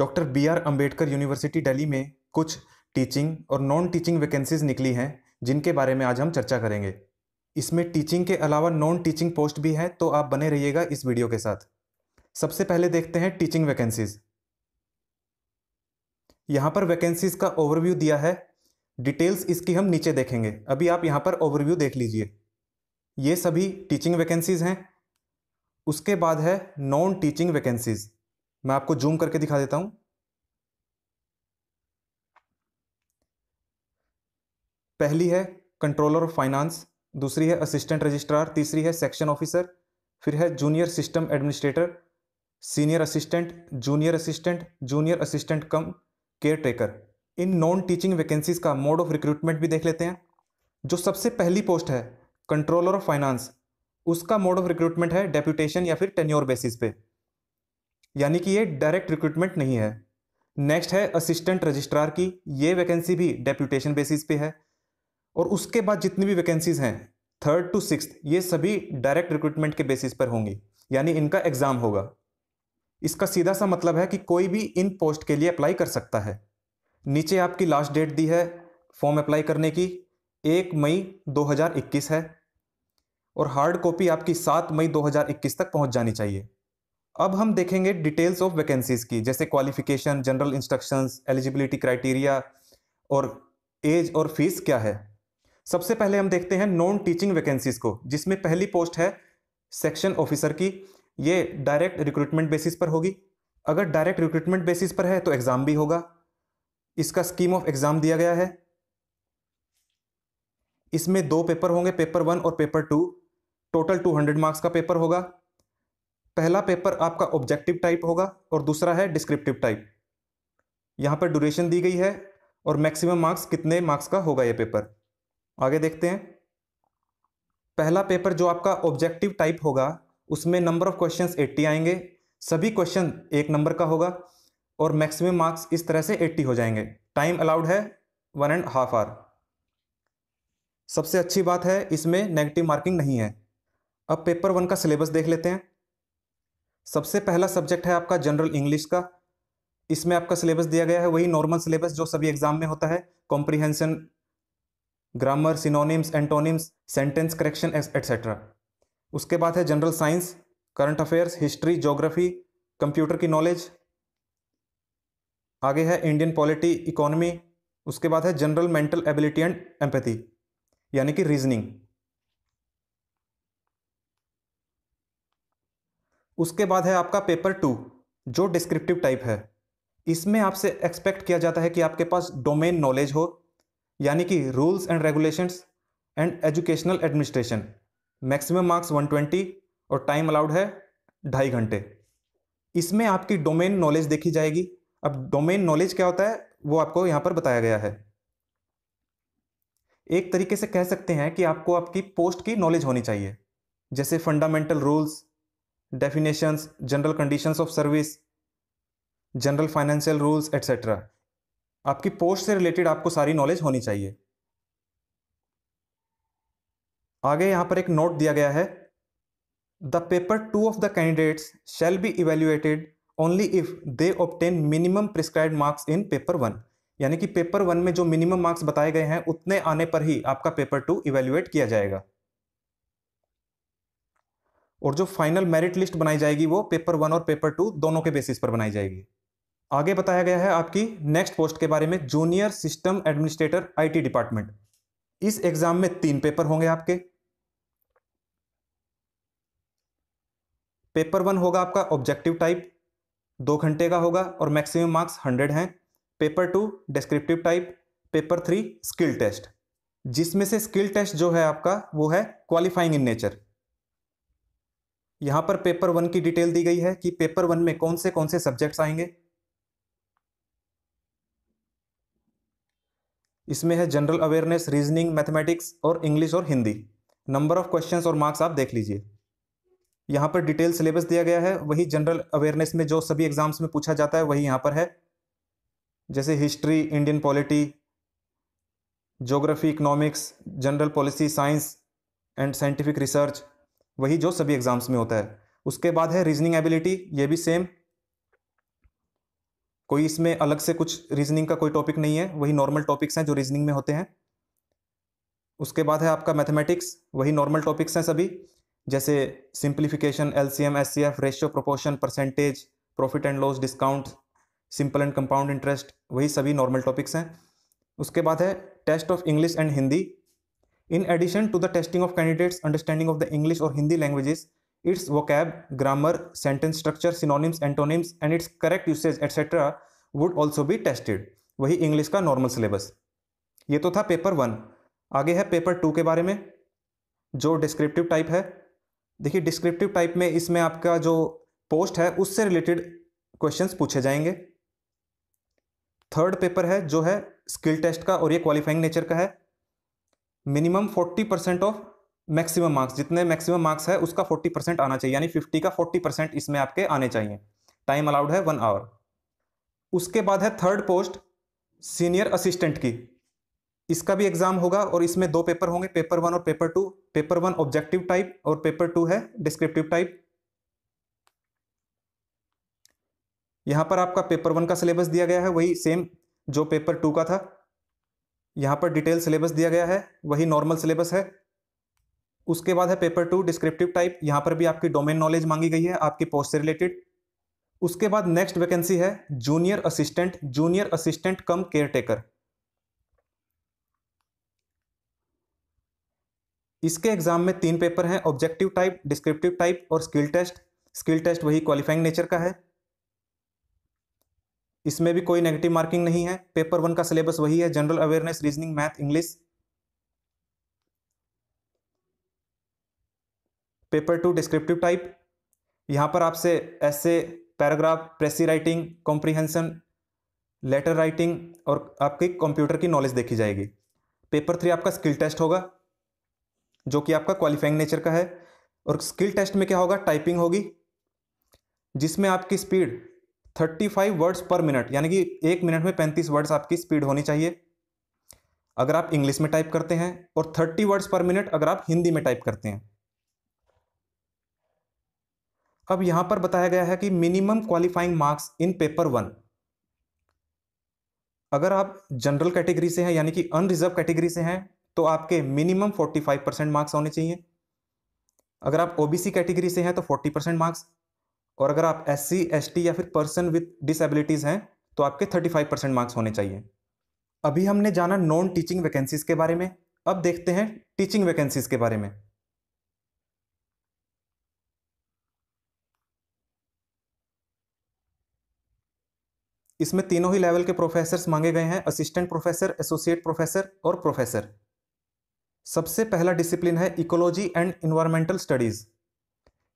Doctor B R Ambedkar university Delhi में कुछ teaching और नॉन टीचिंग वैकेंसीज निकली हैं जिनके बारे में आज हम चर्चा करेंगे इसमें टीचिंग के अलावा नॉन टीचिंग पोस्ट भी है तो आप बने रहिएगा इस वीडियो के साथ सबसे पहले देखते हैं टीचिंग वैकेंसीज यहाँ पर वैकेंसीज का ओवरव्यू दिया है डिटेल्स इसकी हम नीचे देखेंगे अभी आप यहाँ पर ओवरव्यू देख लीजिए ये सभी टीचिंग वैकेंसीज हैं उसके बाद है नॉन टीचिंग वैकेंसीज मैं आपको जूम करके दिखा देता हूं पहली है कंट्रोलर ऑफ फाइनेंस दूसरी है असिस्टेंट रजिस्ट्रार तीसरी है सेक्शन ऑफिसर फिर है junior system administrator senior assistant junior assistant junior assistant cum caretaker इन नॉन टीचिंग वैकेंसीज का मोड ऑफ रिक्रूटमेंट भी देख लेते हैं जो सबसे पहली पोस्ट है कंट्रोलर ऑफ फाइनेंस उसका मोड ऑफ रिक्रूटमेंट है डेप्यूटेशन या फिर टेन्योर बेसिस पे यानी कि ये डायरेक्ट रिक्रूटमेंट नहीं है नेक्स्ट है असिस्टेंट रजिस्ट्रार की ये वैकेंसी भी डेप्यूटेशन बेसिस पे है और उसके बाद जितनी भी वैकेंसीज हैं थर्ड टू सिक्स ये सभी डायरेक्ट रिक्रूटमेंट के बेसिस पर होंगी यानी इनका एग्ज़ाम होगा इसका सीधा सा मतलब है कि कोई भी इन पोस्ट के लिए अप्लाई कर सकता है नीचे आपकी लास्ट डेट दी है फॉर्म अप्लाई करने की एक मई 2021 है और हार्ड कॉपी आपकी सात मई 2021 तक पहुंच जानी चाहिए अब हम देखेंगे डिटेल्स ऑफ वैकेंसीज की जैसे qualification general instructions eligibility criteria और एज और फीस क्या है सबसे पहले हम देखते हैं नॉन टीचिंग वैकेंसीज को जिसमें पहली पोस्ट है सेक्शन ऑफिसर की ये डायरेक्ट रिक्रूटमेंट बेसिस पर होगी अगर डायरेक्ट रिक्रूटमेंट बेसिस पर है तो एग्ज़ाम भी होगा इसका स्कीम ऑफ एग्ज़ाम दिया गया है इसमें दो पेपर होंगे पेपर वन और paper two total two hundred marks का पेपर होगा पहला पेपर आपका ऑब्जेक्टिव टाइप होगा और दूसरा है डिस्क्रिप्टिव टाइप यहाँ पर ड्यूरेशन दी गई है और मैक्सिमम मार्क्स कितने मार्क्स का होगा ये पेपर आगे देखते हैं पहला पेपर जो आपका ऑब्जेक्टिव टाइप होगा उसमें नंबर ऑफ क्वेश्चन एट्टी आएंगे सभी क्वेश्चन एक नंबर का होगा और मैक्सिमम मार्क्स इस तरह से 80 हो जाएंगे टाइम अलाउड है वन एंड हाफ आवर सबसे अच्छी बात है इसमें नेगेटिव मार्किंग नहीं है अब पेपर वन का सिलेबस देख लेते हैं सबसे पहला सब्जेक्ट है आपका जनरल इंग्लिश का इसमें आपका सिलेबस दिया गया है वही नॉर्मल सिलेबस जो सभी एग्जाम में होता है comprehension grammar synonyms antonyms sentence correction etcetera उसके बाद है general science current affairs history geography computer की नॉलेज आगे है इंडियन पॉलिटी इकोनॉमी उसके बाद है general mental ability and empathy यानी कि रीजनिंग उसके बाद है आपका पेपर टू जो डिस्क्रिप्टिव टाइप है इसमें आपसे एक्सपेक्ट किया जाता है कि आपके पास डोमेन नॉलेज हो यानी कि rules and regulations and educational administration maximum marks 120 और टाइम अलाउड है ढाई घंटे इसमें आपकी डोमेन नॉलेज देखी जाएगी अब डोमेन नॉलेज क्या होता है वो आपको यहाँ पर बताया गया है एक तरीके से कह सकते हैं कि आपको आपकी पोस्ट की नॉलेज होनी चाहिए जैसे fundamental rules definitions, general conditions of service, general financial rules, etc. आपकी पोस्ट से रिलेटेड आपको सारी नॉलेज होनी चाहिए आगे यहां पर एक नोट दिया गया है the paper two of the candidates shall be evaluated only if they obtain minimum prescribe marks in paper one यानी कि पेपर वन में जो मिनिमम मार्क्स बताए गए हैं उतने आने पर ही आपका पेपर टू इवेल्युएट किया जाएगा और जो फाइनल मेरिट लिस्ट बनाई जाएगी वो पेपर वन और पेपर टू दोनों के बेसिस पर बनाई जाएगी आगे बताया गया है आपकी नेक्स्ट पोस्ट के बारे में junior system administrator IT department इस एग्जाम में तीन पेपर होंगे आपके पेपर वन होगा आपका ऑब्जेक्टिव टाइप दो घंटे का होगा और मैक्सिमम मार्क्स हंड्रेड हैं paper two descriptive type paper three skill test जिसमें से स्किल टेस्ट जो है आपका वो है क्वालिफाइंग इन नेचर यहां पर पेपर वन की डिटेल दी गई है कि पेपर वन में कौन से कौन से सब्जेक्ट्स आएंगे इसमें है जनरल अवेयरनेस रीजनिंग मैथमेटिक्स और इंग्लिश और हिंदी नंबर ऑफ क्वेश्चन और मार्क्स आप देख लीजिए यहां पर डिटेल सिलेबस दिया गया है वही जनरल अवेयरनेस में जो सभी एग्जाम्स में पूछा जाता है वही यहां पर है जैसे history Indian polity geography economics general policy science and scientific research वही जो सभी एग्जाम्स में होता है उसके बाद है रीजनिंग एबिलिटी ये भी सेम कोई इसमें अलग से कुछ रीजनिंग का कोई टॉपिक नहीं है वही नॉर्मल टॉपिक्स हैं जो रीजनिंग में होते हैं उसके बाद है आपका मैथमेटिक्स वही नॉर्मल टॉपिक्स हैं सभी जैसे simplification L C M S C F ratio proportion percentage profit and loss discount simple and compound interest वही सभी नॉर्मल टॉपिक्स हैं उसके बाद है test of English and Hindi In addition to the testing of candidates' understanding of the English or Hindi languages, its vocab, grammar, sentence structure, synonyms, antonyms, and its correct usage, etc., would also be tested वही English का normal syllabus ये तो था paper one आगे है paper two के बारे में जो डिस्क्रिप्टिव टाइप है देखिए डिस्क्रिप्टिव टाइप में इसमें आपका जो पोस्ट है उससे रिलेटेड क्वेश्चंस पूछे जाएंगे थर्ड पेपर है जो है स्किल टेस्ट का और ये क्वालिफाइंग नेचर का है minimum forty percent of maximum marks जितने मैक्सिमम मार्क्स है उसका फोर्टी परसेंट आना चाहिए यानी फिफ्टी का फोर्टी परसेंट इसमें आपके आने चाहिए टाइम अलाउड है वन आवर उसके बाद है थर्ड पोस्ट सीनियर असिस्टेंट की इसका भी एग्जाम होगा और इसमें दो पेपर होंगे पेपर वन और paper two paper one objective type और पेपर टू है डिस्क्रिप्टिव टाइप यहां पर आपका पेपर वन का सिलेबस दिया गया है वही सेम जो पेपर टू का था यहाँ पर डिटेल सिलेबस दिया गया है वही नॉर्मल सिलेबस है उसके बाद है पेपर टू डिस्क्रिप्टिव टाइप यहाँ पर भी आपकी डोमेन नॉलेज मांगी गई है आपकी पोस्ट से रिलेटेड उसके बाद नेक्स्ट वैकेंसी है junior assistant junior assistant cum caretaker इसके एग्जाम में तीन पेपर हैं ऑब्जेक्टिव टाइप डिस्क्रिप्टिव टाइप और स्किल टेस्ट स्किल टेस्ट वही क्वालिफाइंग नेचर का है इसमें भी कोई नेगेटिव मार्किंग नहीं है पेपर वन का सिलेबस वही है general awareness reasoning math English paper two descriptive type यहां पर आपसे ऐसे paragraph precis writing comprehension letter writing और आपकी कंप्यूटर की नॉलेज देखी जाएगी पेपर थ्री आपका स्किल टेस्ट होगा जो कि आपका क्वालिफाइंग नेचर का है और स्किल टेस्ट में क्या होगा टाइपिंग होगी जिसमें आपकी speed thirty five words per minute यानी कि एक मिनट में पैंतीस वर्ड्स आपकी स्पीड होनी चाहिए अगर आप इंग्लिश में टाइप करते हैं और थर्टी वर्ड्स पर मिनट अगर आप हिंदी में टाइप करते हैं अब यहां पर बताया गया है कि minimum qualifying marks in paper one अगर आप जनरल कैटेगरी से हैं यानी कि अनरिजर्व कैटेगरी से हैं तो आपके मिनिमम 45 परसेंट मार्क्स होने चाहिए अगर आप ओबीसी कैटेगरी से हैं तो 40 परसेंट मार्क्स और अगर आप एस सी या फिर पर्सन विथ डिसबिलिटीज़ हैं तो आपके 35 परसेंट मार्क्स होने चाहिए अभी हमने जाना नॉन टीचिंग वैकेंसीज़ के बारे में अब देखते हैं टीचिंग वैकेंसीज़ के बारे में इसमें तीनों ही लेवल के प्रोफेसर मांगे गए हैं असिस्टेंट प्रोफेसर एसोसिएट प्रोफेसर और प्रोफेसर सबसे पहला डिसिप्लिन है इकोलॉजी एंड इन्वायरमेंटल स्टडीज़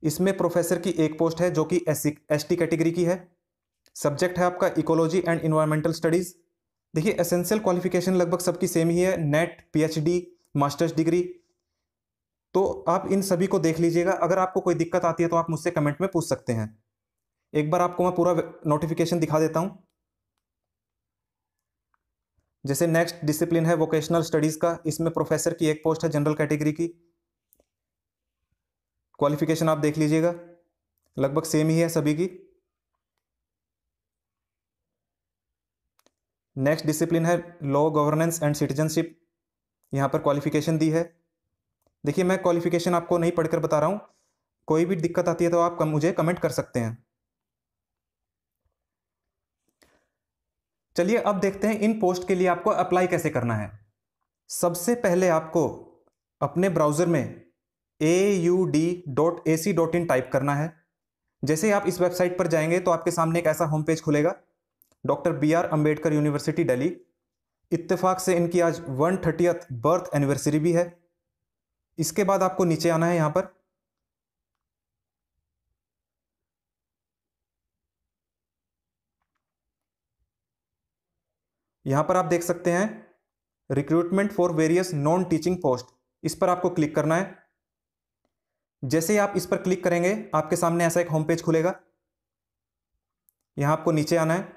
इसमें प्रोफेसर की एक पोस्ट है जो कि एस टी कैटेगरी की है सब्जेक्ट है आपका इकोलॉजी एंड इन्वायरमेंटल स्टडीज़ देखिए एसेंशियल क्वालिफिकेशन लगभग सबकी सेम ही है नेट पीएचडी मास्टर्स डिग्री तो आप इन सभी को देख लीजिएगा अगर आपको कोई दिक्कत आती है तो आप मुझसे कमेंट में पूछ सकते हैं एक बार आपको मैं पूरा नोटिफिकेशन दिखा देता हूं जैसे नेक्स्ट डिसिप्लिन है वोकेशनल स्टडीज़ का इसमें प्रोफेसर की एक पोस्ट है जनरल कैटेगरी की क्वालिफिकेशन आप देख लीजिएगा लगभग सेम ही है सभी की नेक्स्ट डिसिप्लिन है लॉ गवर्नेंस एंड सिटीजनशिप यहाँ पर क्वालिफिकेशन दी है देखिए मैं क्वालिफिकेशन आपको नहीं पढ़कर बता रहा हूँ कोई भी दिक्कत आती है तो आप मुझे कमेंट कर सकते हैं चलिए अब देखते हैं इन पोस्ट के लिए आपको अप्लाई कैसे करना है सबसे पहले आपको अपने ब्राउज़र में A U D dot A C dot in type करना है जैसे आप इस वेबसाइट पर जाएंगे तो आपके सामने एक ऐसा होम पेज खुलेगा doctor B R Ambedkar university Delhi इत्तेफाक से इनकी आज वन थर्टियथ बर्थ एनिवर्सरी भी है इसके बाद आपको नीचे आना है यहाँ पर यहाँ पर आप देख सकते हैं recruitment for various non teaching post इस पर आपको क्लिक करना है जैसे ही आप इस पर क्लिक करेंगे आपके सामने ऐसा एक होम पेज खुलेगा यहां आपको नीचे आना है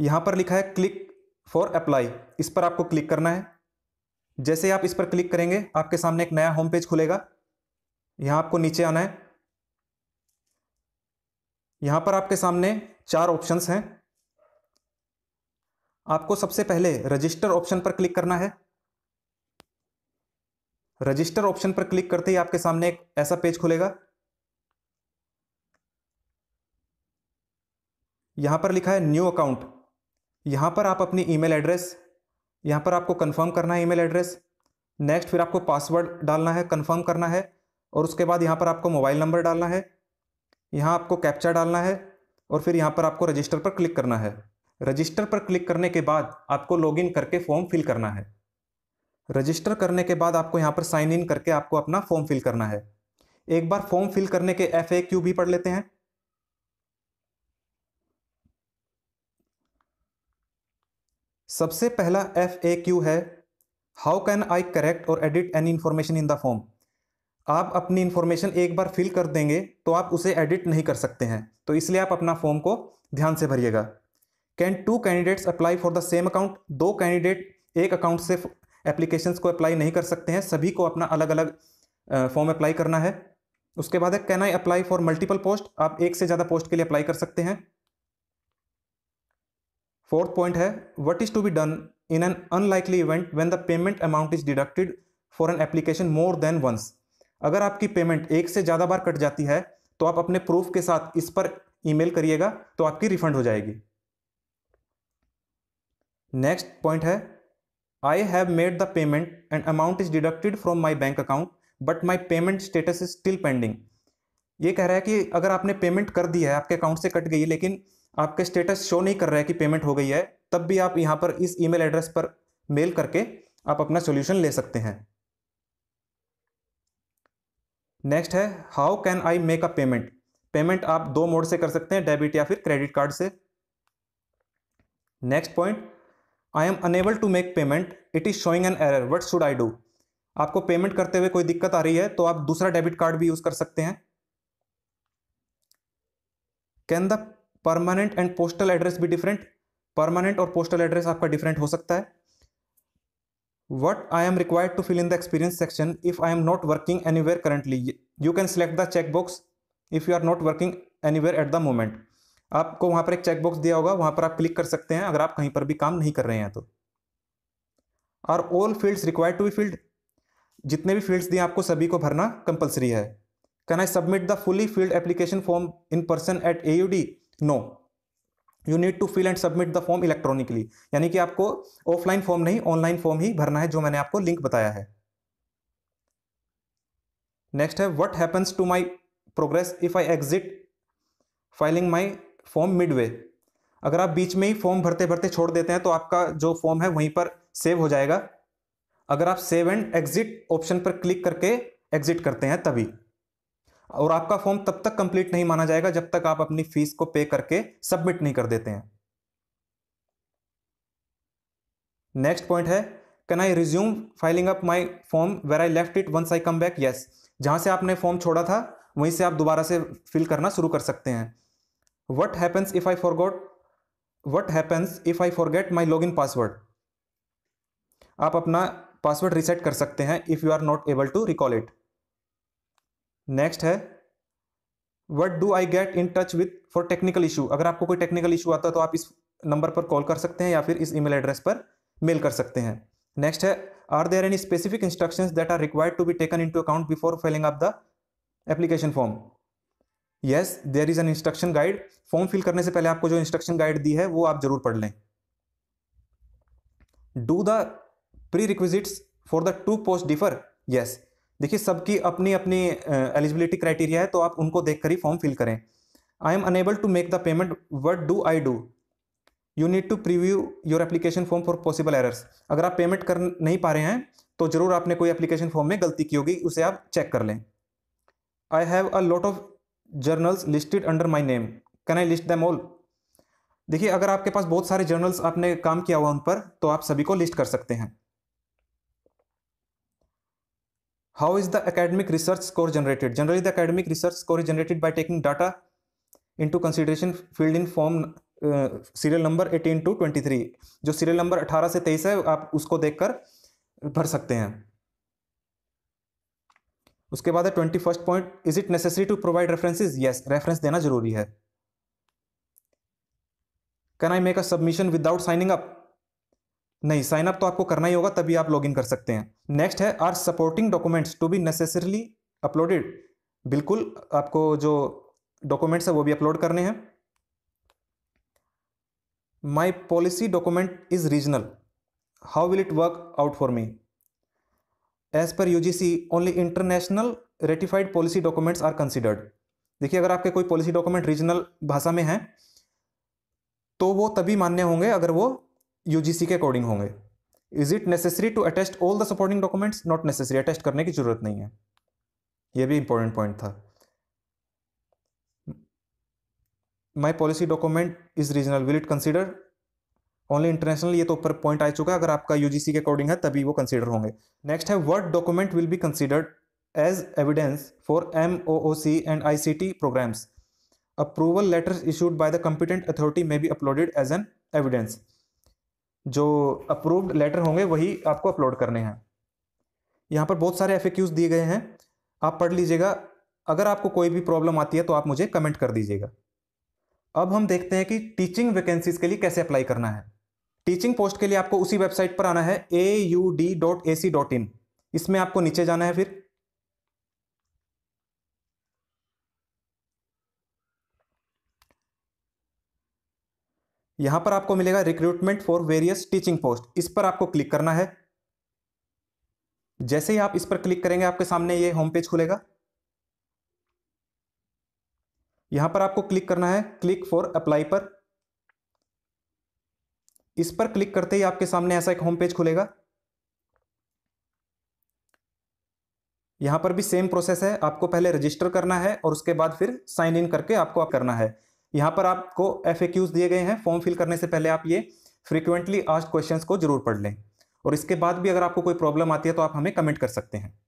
यहां पर लिखा है क्लिक फॉर अप्लाई इस पर आपको क्लिक करना है जैसे ही आप इस पर क्लिक करेंगे आपके सामने एक नया होम पेज खुलेगा यहां आपको नीचे आना है यहां पर आपके सामने चार ऑप्शंस हैं आपको सबसे पहले रजिस्टर ऑप्शन पर क्लिक करना है रजिस्टर ऑप्शन पर क्लिक करते ही आपके सामने एक ऐसा पेज खुलेगा यहां पर लिखा है न्यू अकाउंट यहां पर आप अपनी ईमेल एड्रेस यहां पर आपको कंफर्म करना है ईमेल एड्रेस नेक्स्ट फिर आपको पासवर्ड डालना है कंफर्म करना है और उसके बाद यहाँ पर आपको मोबाइल नंबर डालना है यहाँ आपको कैप्चा डालना है और फिर यहाँ पर आपको रजिस्टर पर क्लिक करना है रजिस्टर पर क्लिक करने के बाद आपको लॉगिन करके फॉर्म फिल करना है रजिस्टर करने के बाद आपको यहाँ पर साइन इन करके आपको अपना फॉर्म फिल करना है एक बार फॉर्म फिल करने के एफ ए क्यू भी पढ़ लेते हैं सबसे पहला एफ ए क्यू है हाउ कैन आई करेक्ट और edit any information in the form आप अपनी इन्फॉर्मेशन एक बार फिल कर देंगे तो आप उसे एडिट नहीं कर सकते हैं तो इसलिए आप अपना फॉर्म को ध्यान से भरिएगा can two candidates apply for the same account दो कैंडिडेट एक अकाउंट से एप्लीकेशन को अप्लाई नहीं कर सकते हैं सभी को अपना अलग अलग फॉर्म अप्लाई करना है उसके बाद है can I apply for multiple post आप एक से ज़्यादा पोस्ट के लिए अप्लाई कर सकते हैं फोर्थ पॉइंट है what is to be done in an unlikely event when the payment amount is deducted for an application more than once अगर आपकी पेमेंट एक से ज़्यादा बार कट जाती है तो आप अपने प्रूफ के साथ इस पर ईमेल करिएगा तो आपकी रिफंड हो जाएगी नेक्स्ट पॉइंट है I have made the payment and amount is deducted from my bank account but my payment status is still pending ये कह रहा है कि अगर आपने पेमेंट कर दी है आपके अकाउंट से कट गई है लेकिन आपके स्टेटस शो नहीं कर रहा है कि पेमेंट हो गई है तब भी आप यहाँ पर इस ईमेल एड्रेस पर मेल करके आप अपना सॉल्यूशन ले सकते हैं नेक्स्ट है how can I make a payment payment आप दो मोड से कर सकते हैं डेबिट या फिर क्रेडिट कार्ड से next point I am unable to make payment it is showing an error what should I do आपको पेमेंट करते हुए कोई दिक्कत आ रही है तो आप दूसरा डेबिट कार्ड भी यूज कर सकते हैं can the permanent and postal address भी डिफरेंट परमानेंट और पोस्टल एड्रेस आपका डिफरेंट हो सकता है what I am required to fill in the experience section if I am not working anywhere currently you can select the check box if you are not working anywhere at the moment आपको वहां पर एक checkbox दिया होगा वहां पर आप click कर सकते हैं अगर आप कहीं पर भी काम नहीं कर रहे हैं तो और all fields required to be filled जितने भी फील्ड्स दिए आपको सभी को भरना कंपलसरी है can I submit the fully filled application form in person at A U D no you need to fill and submit the form electronically यानी कि आपको ऑफलाइन फॉर्म नहीं ऑनलाइन फॉर्म ही भरना है जो मैंने आपको लिंक बताया है नेक्स्ट है what happens to my progress if I exit filling my form midway अगर आप बीच में ही फॉर्म भरते भरते छोड़ देते हैं तो आपका जो फॉर्म है वहीं पर सेव हो जाएगा अगर आप सेव एंड एग्जिट ऑप्शन पर क्लिक करके एग्जिट करते हैं तभी और आपका फॉर्म तब तक कंप्लीट नहीं माना जाएगा जब तक आप अपनी फीस को पे करके सबमिट नहीं कर देते हैं नेक्स्ट पॉइंट है can I resume filling up my form where I left it once I come back yes जहां से आपने फॉर्म छोड़ा था वहीं से आप दोबारा से फिल करना शुरू कर सकते हैं what happens if i forgot what happens if i forget my login password आप अपना पासवर्ड रिसेट कर सकते हैं if you are not able to recall it next है what do I get in touch with for technical issue अगर आपको कोई technical issue आता तो आप इस नंबर पर कॉल कर सकते हैं या फिर इस ईमेल एड्रेस पर मेल कर सकते हैं नेक्स्ट है are there any specific instruction that are required to be taken into account before filling up the application form yes there is an instruction guide form fill करने से पहले आपको जो इंस्ट्रक्शन गाइड दी है वो आप जरूर पढ़ लें do the prerequisites for the two post differ yes देखिए सबकी अपनी अपनी एलिजिबिलिटी क्राइटेरिया है तो आप उनको देख कर ही फॉर्म फिल करें I am unable to make the payment what do I do you need to preview your application form for possible errors अगर आप पेमेंट कर नहीं पा रहे हैं तो जरूर आपने कोई एप्लीकेशन फॉर्म में गलती की होगी उसे आप चेक कर लें I have a lot of journals listed under my name can I list them all देखिए अगर आपके पास बहुत सारे जर्नल्स आपने काम किया हुआ उन पर तो आप सभी को लिस्ट कर सकते हैं how is the academic research score generated generally the academic research score is generated by taking data into consideration filled in form serial number eighteen to twenty three जो सीरियल नंबर अठारह से तेईस है आप उसको देखकर भर सकते हैं उसके बाद है twenty first point is it necessary to provide references yes reference देना जरूरी है can I make a submission without signing up नहीं साइन अप तो आपको करना ही होगा तभी आप लॉग इन कर सकते हैं नेक्स्ट है are supporting documents to be necessarily uploaded बिल्कुल आपको जो डॉक्यूमेंट्स है वो भी अपलोड करने हैं my policy document is regional how will it work out for me as per UGC only international ratified policy documents are considered देखिए अगर आपके कोई पॉलिसी डॉक्यूमेंट रीजनल भाषा में हैं तो वो तभी मान्य होंगे अगर वो यूजीसी के अकॉर्डिंग होंगे is it necessary to attest all the supporting documents not necessary attest करने की जरूरत नहीं है ये भी इंपॉर्टेंट पॉइंट था my policy document is regional will it consider only international ये तो ऊपर पॉइंट आ चुका है अगर आपका यूजीसी के अकॉर्डिंग है तभी वो कंसिडर होंगे नेक्स्ट है word document will be considered as evidence for M O and I C T programs approval letters issued by the competent authority may be uploaded as an evidence जो approved letter होंगे वही आपको upload करने हैं यहाँ पर बहुत सारे एफ दिए गए हैं आप पढ़ लीजिएगा अगर आपको कोई भी प्रॉब्लम आती है तो आप मुझे कमेंट कर दीजिएगा अब हम देखते हैं कि टीचिंग वैकेंसीज के लिए कैसे अप्लाई करना है टीचिंग पोस्ट के लिए आपको उसी वेबसाइट पर आना है A U D dot A C dot in इसमें आपको नीचे जाना है फिर यहां पर आपको मिलेगा recruitment for various teaching post इस पर आपको क्लिक करना है जैसे ही आप इस पर क्लिक करेंगे आपके सामने ये होम पेज खुलेगा यहां पर आपको क्लिक करना है क्लिक फॉर अप्लाई पर इस पर क्लिक करते ही आपके सामने ऐसा एक होम पेज खुलेगा यहां पर भी सेम प्रोसेस है आपको पहले रजिस्टर करना है और उसके बाद फिर साइन इन करके आपको आप करना है यहां पर आपको एफ दिए गए हैं फॉर्म फिल करने से पहले आप ये फ्रीक्वेंटली आस्ट क्वेश्चंस को जरूर पढ़ लें और इसके बाद भी अगर आपको कोई प्रॉब्लम आती है तो आप हमें कमेंट कर सकते हैं